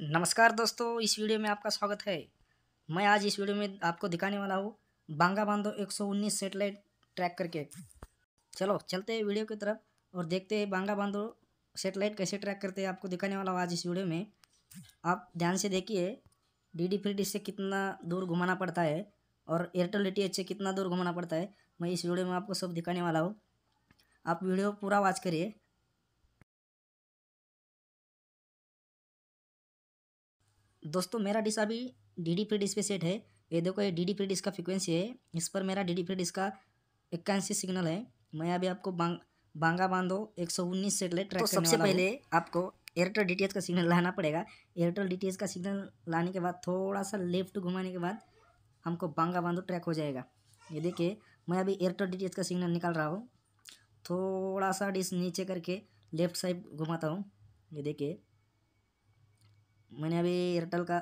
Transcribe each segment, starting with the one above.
नमस्कार दोस्तों इस वीडियो में आपका स्वागत है मैं आज इस वीडियो में आपको दिखाने वाला हूँ बांगा बांधो 119 सैटेलाइट ट्रैक करके चलो चलते हैं वीडियो की तरफ और देखते हैं बांगा बांधो सैटेलाइट कैसे ट्रैक करते हैं आपको दिखाने वाला हूँ आज इस वीडियो में आप ध्यान से देखिए डी डी फ्री से कितना दूर घुमाना पड़ता है और एयरटेल डी से कितना दूर घुमाना पड़ता है मैं इस वीडियो में आपको सब दिखाने वाला हूँ आप वीडियो पूरा वॉच करिए दोस्तों मेरा डिश अभी डी डी फ्री डिस पे सेट है ये देखो ये डी डी फ्री डिस का फ्रिक्वेंसी है इस पर मेरा डी डी फ्री डिस का इक्यासी सिग्नल है मैं अभी आपको बांग बांगा बांधो एक सौ उन्नीस से ट्रैक तो सबसे पहले आपको एयरटेल डी का सिग्नल लाना पड़ेगा एयरटेल डी का सिग्नल लाने के बाद थोड़ा सा लेफ्ट घुमाने के बाद हमको बांगा बांधो ट्रैक हो जाएगा ये देखिए मैं अभी एयरटेल डी का सिग्नल निकाल रहा हूँ थोड़ा सा डिस नीचे करके लेफ्ट साइड घुमाता हूँ ये देखिए मैंने अभी एयरटेल का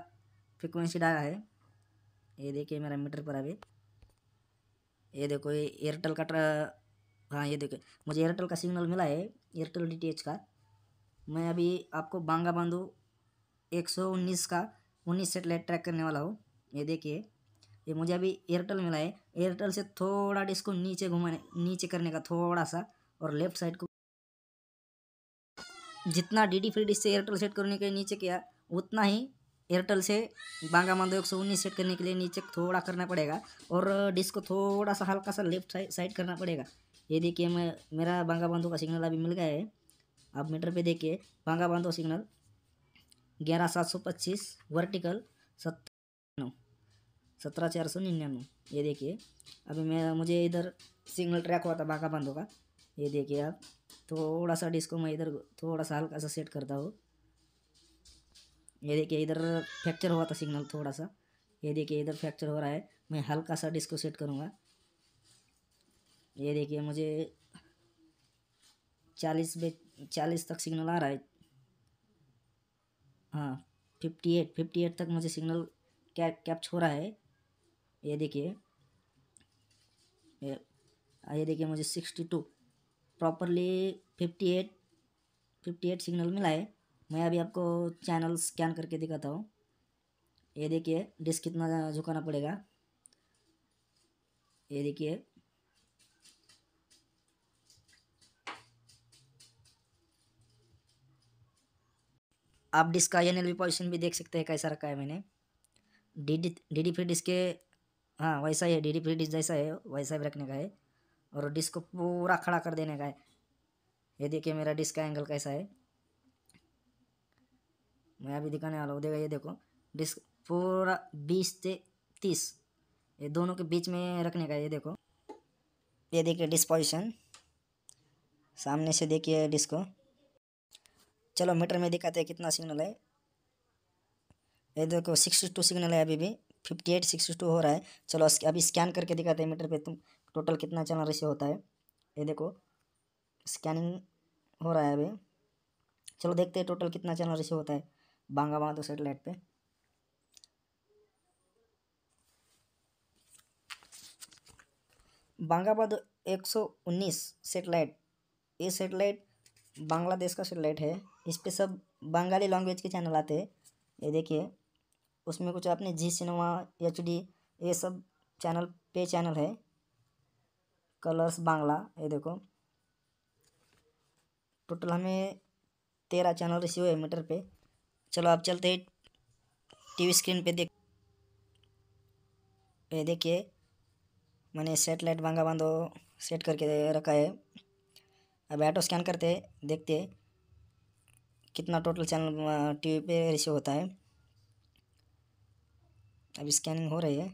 फ्रिक्वेंसी डाला है ये देखिए मेरा मीटर पर अभी ये देखो ये एयरटेल का हाँ ये देखो मुझे एयरटेल का सिग्नल मिला है एयरटेल डी का मैं अभी आपको बांगा बांधू एक सौ उन्नीस का उन्नीस सेटेलाइट ट्रैक करने वाला हूँ ये देखिए ये मुझे अभी एयरटेल मिला है एयरटेल से थोड़ा इसको नीचे घुमाने नीचे करने का थोड़ा सा और लेफ्ट साइड को जितना डी डी फ्री डिश से एयरटेल सेट करने के नीचे किया उतना ही एयरटेल से बांगा मंदो एक सौ उन्नीस सेट करने के लिए नीचे थोड़ा करना पड़ेगा और डिस्क को थोड़ा सा हल्का सा लेफ्ट साइड करना पड़ेगा ये देखिए मैं मेरा बांगा बांधो का सिग्नल अभी मिल गया है आप मीटर पे देखिए बांगा बांधो सिग्नल ग्यारह सात सौ पच्चीस वर्टिकल सत्रह सत्रह चार सौ निन्यानवे ये देखिए अभी मैं मुझे इधर सिग्नल ट्रैक हुआ था बांगा बांधो का ये देखिए आप थोड़ा सा डिस्क को मैं इधर थोड़ा सा हल्का सा सेट करता हूँ ये देखिए इधर फ्रैक्चर हुआ था सिग्नल थोड़ा सा ये देखिए इधर फ्रैक्चर हो रहा है मैं हल्का सा डिस्को सेट करूँगा ये देखिए मुझे चालीस बे चालीस तक सिग्नल आ रहा है हाँ फिफ्टी एट फिफ्टी एट तक मुझे सिग्नल कै कैप्च हो रहा है ये देखिए ये देखिए मुझे sixty two properly fifty eight fifty eight signal मिला है मैं अभी आपको चैनल स्कैन करके दिखाता हूँ ये देखिए डिस्क कितना झुकाना पड़ेगा ये देखिए आप डिस्क का एन एल पोजिशन भी देख सकते हैं कैसा रखा है मैंने D D D D free disk के हाँ वैसा ही है डी डी फ्री डिस्क जैसा है वैसा भी रखने का है और डिस्क को पूरा खड़ा कर देने का है ये देखिए मेरा डिस्क का एंगल कैसा है मैं अभी दिखाने वाला हूँ देखा ये देखो डिस्क पूरा बीस से तीस ये दोनों के बीच में रखने का ये देखो ये देखिए डिस्पोजिशन सामने से देखिए को चलो मीटर में दिखाते हैं कितना सिग्नल है ये देखो सिक्सटी टू सिग्नल है अभी भी फिफ्टी एट सिक्सटी टू हो रहा है चलो अभी स्कैन करके दिखाते हैं मीटर पे तुम टोटल कितना चैनल रेशियो होता है ये देखो स्कैनिंग हो रहा है अभी चलो देखते हैं टोटल कितना चैनल रेशियो होता है बांगा तो बांगा दो सेटेलाइट पे बांगाबाद एक सौ उन्नीस सेटेलाइट ये सेटेलाइट बांग्लादेश का सेटेलाइट है इस पर सब बंगाली लैंग्वेज के चैनल आते हैं ये देखिए उसमें कुछ आपने जी सिनेमा एच डी ये सब चैनल पे चैनल है कलर्स बांग्ला ये देखो टोटल हमें तेरह चैनल रिसीव है मीटर पे चलो आप चलते हैं टीवी स्क्रीन पे देख ये देखिए मैंने सेटेलाइट बांगा बांधो सेट करके रखा है अब ऐटो स्कैन करते हैं देखते हैं कितना टोटल चैनल टीवी पे रिसीव होता है अब स्कैनिंग हो रही है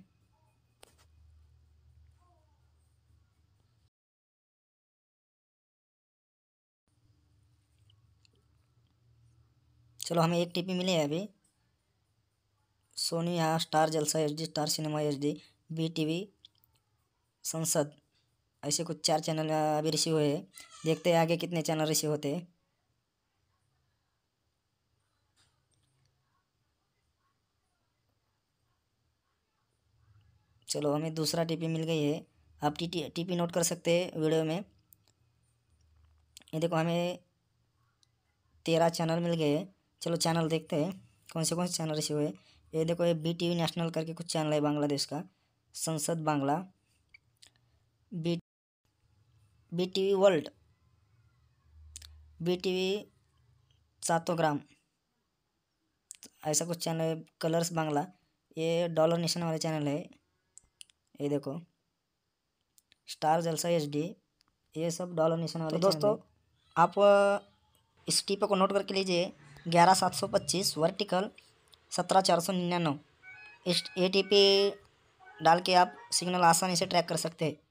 चलो हमें एक टीपी मिले है अभी सोनी यहाँ Star Jalsha H D Star Cinema H D B T V संसद ऐसे कुछ चार चैनल अभी रिसीव हुए हैं देखते हैं आगे कितने चैनल रिसीव होते हैं चलो हमें दूसरा टीपी मिल गई है आप टी टीपी नोट कर सकते हैं वीडियो में ये देखो हमें तेरह चैनल मिल गए हैं चलो चैनल देखते हैं कौन से कौन से चैनल रिसीव हुए ये देखो ये बी टी नेशनल करके कुछ चैनल है बांग्लादेश का संसद Bangla B B T V world B T V सातों ग्राम ऐसा कुछ चैनल है कलर्स बांग्ला ये डॉलर नेशन वाले चैनल है ये देखो स्टार जलसा एच डी ये सब डॉलर नेशन वाले तो दोस्तों आप इस टिप को नोट करके लीजिए ग्यारह सात सौ पच्चीस वर्टिकल सत्रह चार सौ निन्यानवे इस ए टी पी डाल के आप सिग्नल आसानी से ट्रैक कर सकते हैं